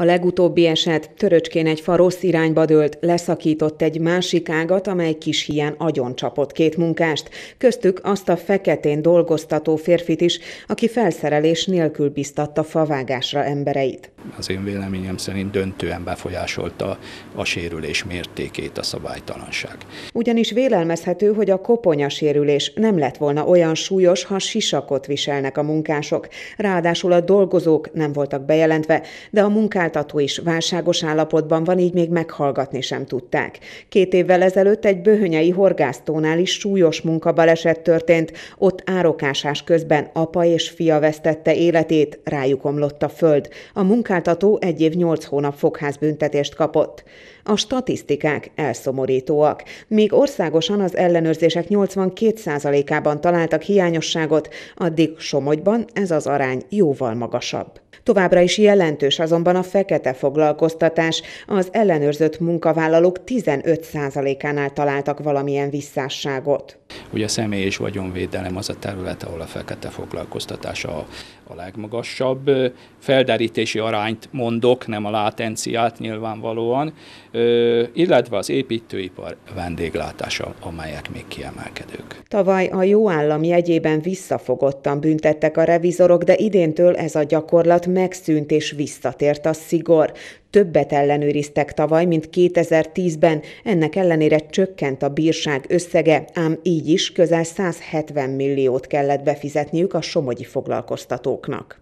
A legutóbbi eset töröcskén egy fa rossz irányba dőlt, leszakított egy másik ágat, amely kis hián agyon csapott két munkást, köztük azt a feketén dolgoztató férfit is, aki felszerelés nélkül biztatta favágásra embereit az én véleményem szerint döntően befolyásolta a sérülés mértékét a szabálytalanság. Ugyanis vélelmezhető, hogy a koponya sérülés nem lett volna olyan súlyos, ha sisakot viselnek a munkások. Ráadásul a dolgozók nem voltak bejelentve, de a munkáltató is válságos állapotban van, így még meghallgatni sem tudták. Két évvel ezelőtt egy böhönyei horgásztónál is súlyos munkabaleset történt, ott árokásás közben apa és fia vesztette életét, rájuk omlott a föld. A munká munkáltató egy év nyolc hónap fogházbüntetést kapott. A statisztikák elszomorítóak. Míg országosan az ellenőrzések 82%-ában találtak hiányosságot, addig Somogyban ez az arány jóval magasabb. Továbbra is jelentős azonban a fekete foglalkoztatás, az ellenőrzött munkavállalók 15%-ánál találtak valamilyen visszásságot. Ugye a személy és vagyonvédelem az a terület, ahol a fekete foglalkoztatás a, a legmagasabb. Felderítési arányt mondok, nem a látenciát nyilvánvalóan, illetve az építőipar vendéglátása, amelyek még kiemelkedők. Tavaly a jó állam jegyében visszafogottan büntettek a revizorok, de idéntől ez a gyakorlat megszűnt és visszatért a szigor. Többet ellenőriztek tavaly, mint 2010-ben, ennek ellenére csökkent a bírság összege, ám így is közel 170 milliót kellett befizetniük a somogyi foglalkoztatóknak.